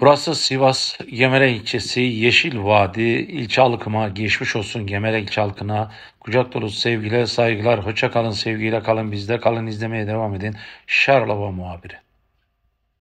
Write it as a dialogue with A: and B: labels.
A: Burası Sivas Gemere ilçesi Yeşil Vadi ilçe halkıma geçmiş olsun Gemere ilçe halkına kucak dolu sevgiler saygılar hoşça kalın sevgiyle kalın bizde kalın izlemeye devam edin Şarlova muhabiri.